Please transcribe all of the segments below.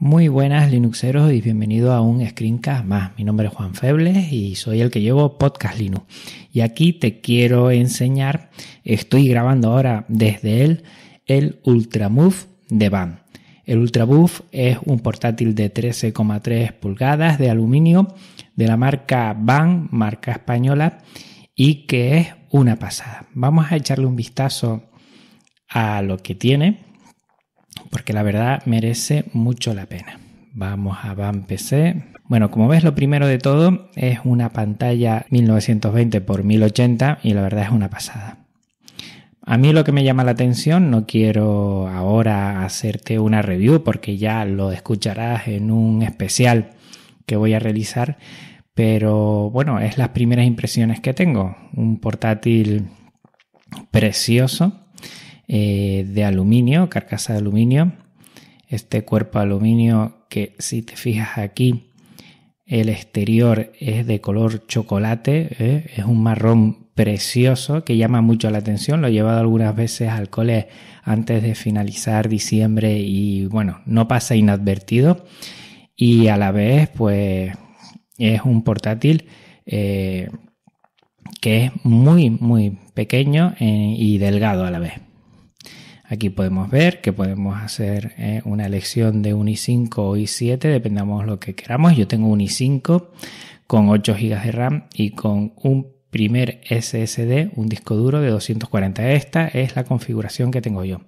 Muy buenas Linuxeros y bienvenido a un Screencast más. Mi nombre es Juan Febles y soy el que llevo Podcast Linux. Y aquí te quiero enseñar, estoy grabando ahora desde él, el Ultramove de BAM. El UltraMove es un portátil de 13,3 pulgadas de aluminio de la marca BAM, marca española, y que es una pasada. Vamos a echarle un vistazo a lo que tiene porque la verdad merece mucho la pena. Vamos a BAM PC. Bueno, como ves, lo primero de todo es una pantalla 1920x1080 y la verdad es una pasada. A mí lo que me llama la atención, no quiero ahora hacerte una review porque ya lo escucharás en un especial que voy a realizar, pero bueno, es las primeras impresiones que tengo. Un portátil precioso eh, de aluminio, carcasa de aluminio. Este cuerpo de aluminio que si te fijas aquí, el exterior es de color chocolate, ¿eh? es un marrón precioso que llama mucho la atención. Lo he llevado algunas veces al cole antes de finalizar diciembre y bueno, no pasa inadvertido. Y a la vez, pues es un portátil eh, que es muy, muy pequeño y delgado a la vez. Aquí podemos ver que podemos hacer eh, una elección de un i5 o i7, dependamos lo que queramos. Yo tengo un i5 con 8 GB de RAM y con un primer SSD, un disco duro de 240. Esta es la configuración que tengo yo.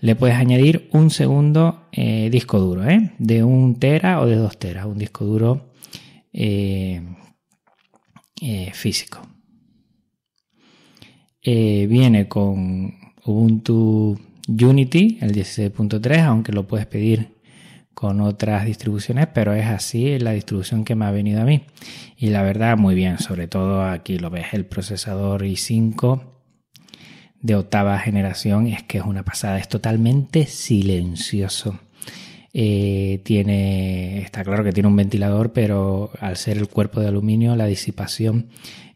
Le puedes añadir un segundo eh, disco duro, eh, de un tera o de 2 teras, un disco duro físico. viene con Ubuntu Unity, el 16.3, aunque lo puedes pedir con otras distribuciones, pero es así la distribución que me ha venido a mí. Y la verdad, muy bien, sobre todo aquí lo ves, el procesador i5 de octava generación es que es una pasada, es totalmente silencioso. Eh, tiene, está claro que tiene un ventilador, pero al ser el cuerpo de aluminio, la disipación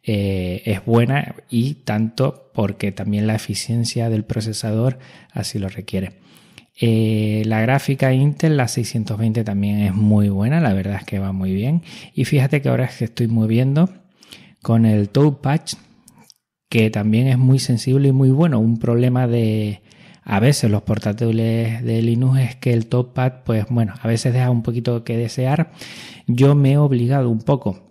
eh, es buena y tanto porque también la eficiencia del procesador así lo requiere. Eh, la gráfica Intel, la 620 también es muy buena, la verdad es que va muy bien. Y fíjate que ahora es que estoy moviendo con el top Patch, que también es muy sensible y muy bueno. Un problema de a veces los portátiles de Linux es que el Touchpad, pues bueno, a veces deja un poquito que desear. Yo me he obligado un poco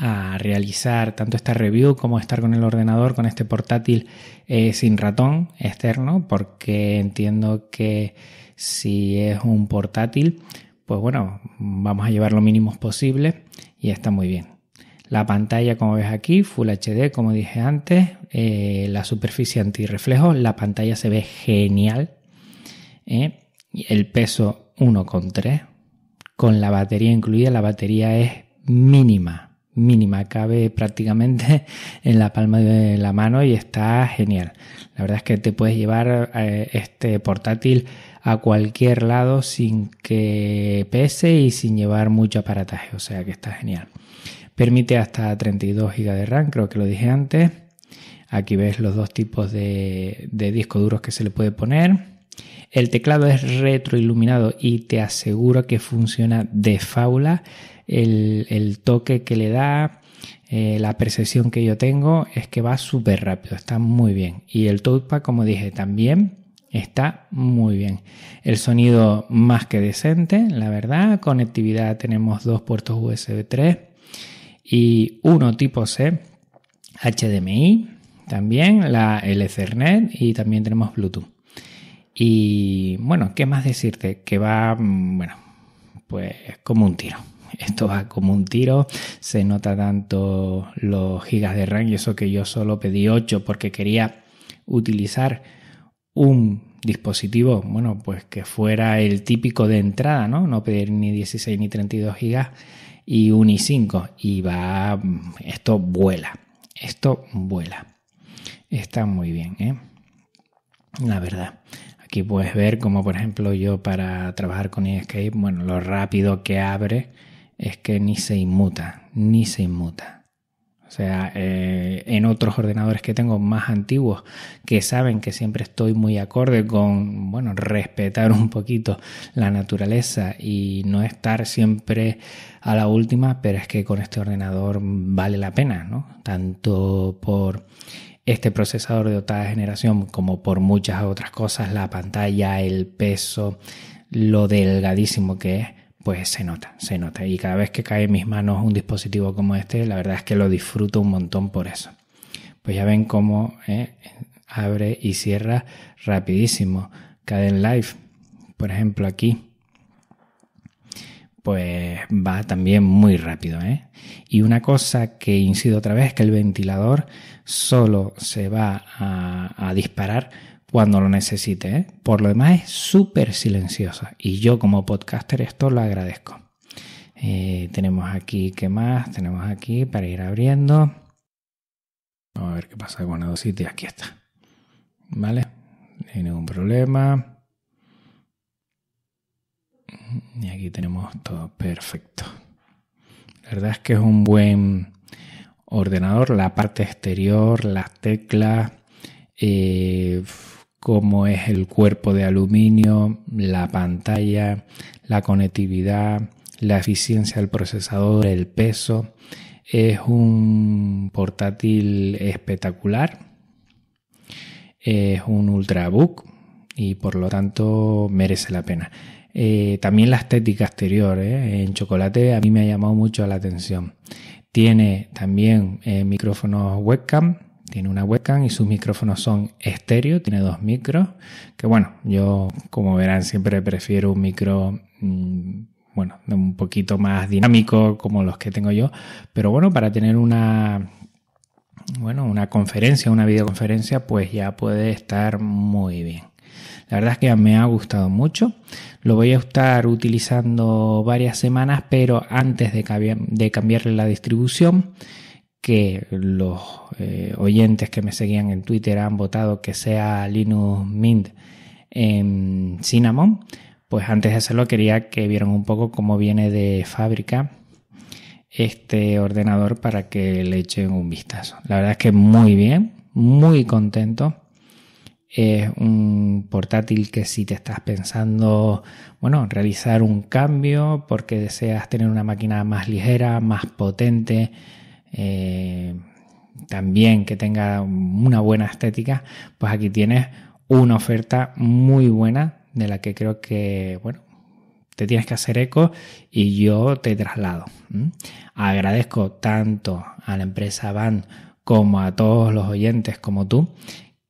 a realizar tanto esta review como estar con el ordenador, con este portátil eh, sin ratón externo, porque entiendo que si es un portátil, pues bueno, vamos a llevar lo mínimo posible y está muy bien. La pantalla, como ves aquí, Full HD, como dije antes, eh, la superficie antirreflejo, la pantalla se ve genial. Eh, el peso 1,3, con la batería incluida, la batería es mínima, mínima, cabe prácticamente en la palma de la mano y está genial. La verdad es que te puedes llevar eh, este portátil a cualquier lado sin que pese y sin llevar mucho aparataje, o sea que está genial. Permite hasta 32 GB de RAM, creo que lo dije antes. Aquí ves los dos tipos de, de discos duros que se le puede poner. El teclado es retroiluminado y te aseguro que funciona de fábula el, toque que le da, eh, la percepción que yo tengo es que va súper rápido, está muy bien. Y el touchpad, como dije, también está muy bien. El sonido más que decente, la verdad. Conectividad tenemos dos puertos USB 3 y uno tipo C, HDMI, también la, el Ethernet y también tenemos Bluetooth. Y bueno, ¿qué más decirte? Que va, mm, bueno, pues como un tiro. esto va como un tiro, se nota tanto los gigas de RAM y eso que yo solo pedí 8 porque quería utilizar un dispositivo, bueno, pues que fuera el típico de entrada, ¿no? No pedir ni 16 ni 32 gigas y un y 5 y va, esto vuela, esto vuela. Está muy bien, ¿eh? La verdad. Aquí puedes ver como por ejemplo yo para trabajar con escape bueno, lo rápido que abre es que ni se inmuta, ni se inmuta. O sea, eh, en otros ordenadores que tengo más antiguos, que saben que siempre estoy muy acorde con, bueno, respetar un poquito la naturaleza y no estar siempre a la última, pero es que con este ordenador vale la pena, ¿no? Tanto por este procesador de otra generación como por muchas otras cosas, la pantalla, el peso, lo delgadísimo que es pues se nota, se nota. Y cada vez que cae en mis manos un dispositivo como este, la verdad es que lo disfruto un montón por eso. Pues ya ven cómo eh, abre y cierra rapidísimo. Caden Live, por ejemplo, aquí pues va también muy rápido. Eh. Y una cosa que incido otra vez es que el ventilador solo se va a, a disparar cuando lo necesite. ¿eh? Por lo demás es súper silenciosa y yo como podcaster esto lo agradezco. Eh, tenemos aquí, ¿qué más? Tenemos aquí para ir abriendo. a ver qué pasa con dos sitio. Aquí está. ¿Vale? No hay ningún problema. Y aquí tenemos todo perfecto. La verdad es que es un buen ordenador. La parte exterior, las teclas. Eh, como es el cuerpo de aluminio, la pantalla, la conectividad, la eficiencia del procesador, el peso. Es un portátil espectacular, es un ultrabook y por lo tanto merece la pena. Eh, también la estética exterior ¿eh? en chocolate a mí me ha llamado mucho la atención. Tiene también eh, micrófonos webcam tiene una webcam y sus micrófonos son estéreo, tiene dos micros, que bueno, yo como verán siempre prefiero un micro... Mm, bueno de un poquito más dinámico como los que tengo yo, pero bueno, para tener una, bueno, una conferencia, una videoconferencia, pues ya puede estar muy bien. La verdad es que me ha gustado mucho. Lo voy a estar utilizando varias semanas, pero antes de, de cambiarle la distribución, que los eh, oyentes que me seguían en Twitter han votado que sea Linux Mint en Cinnamon, pues antes de hacerlo quería que vieran un poco cómo viene de fábrica este ordenador para que le echen un vistazo. La verdad es que muy bien, muy contento. Es un portátil que si te estás pensando, bueno, realizar un cambio porque deseas tener una máquina más ligera, más potente, eh, también que tenga una buena estética, pues aquí tienes una oferta muy buena de la que creo que, bueno, te tienes que hacer eco y yo te traslado. Agradezco tanto a la empresa Van como a todos los oyentes como tú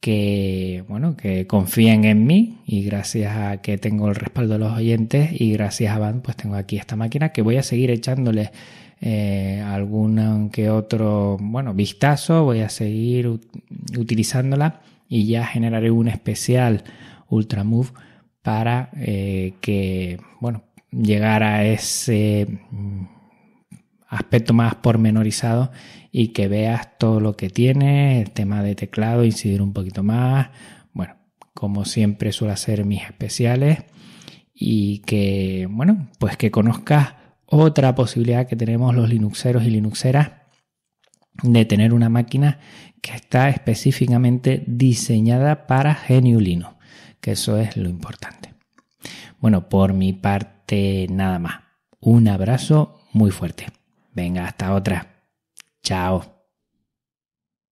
que bueno que confíen en mí y gracias a que tengo el respaldo de los oyentes y gracias a Van pues tengo aquí esta máquina que voy a seguir echándole eh, algún que otro, bueno, vistazo, voy a seguir utilizándola y ya generaré un especial Ultra Move para eh, que, bueno, llegar a ese mm, aspecto más pormenorizado y que veas todo lo que tiene, el tema de teclado, incidir un poquito más, bueno, como siempre suelo hacer mis especiales y que, bueno, pues que conozcas otra posibilidad que tenemos los linuxeros y linuxeras de tener una máquina que está específicamente diseñada para Geniulino, que eso es lo importante. Bueno, por mi parte nada más. Un abrazo muy fuerte. Venga, hasta otra. Chao.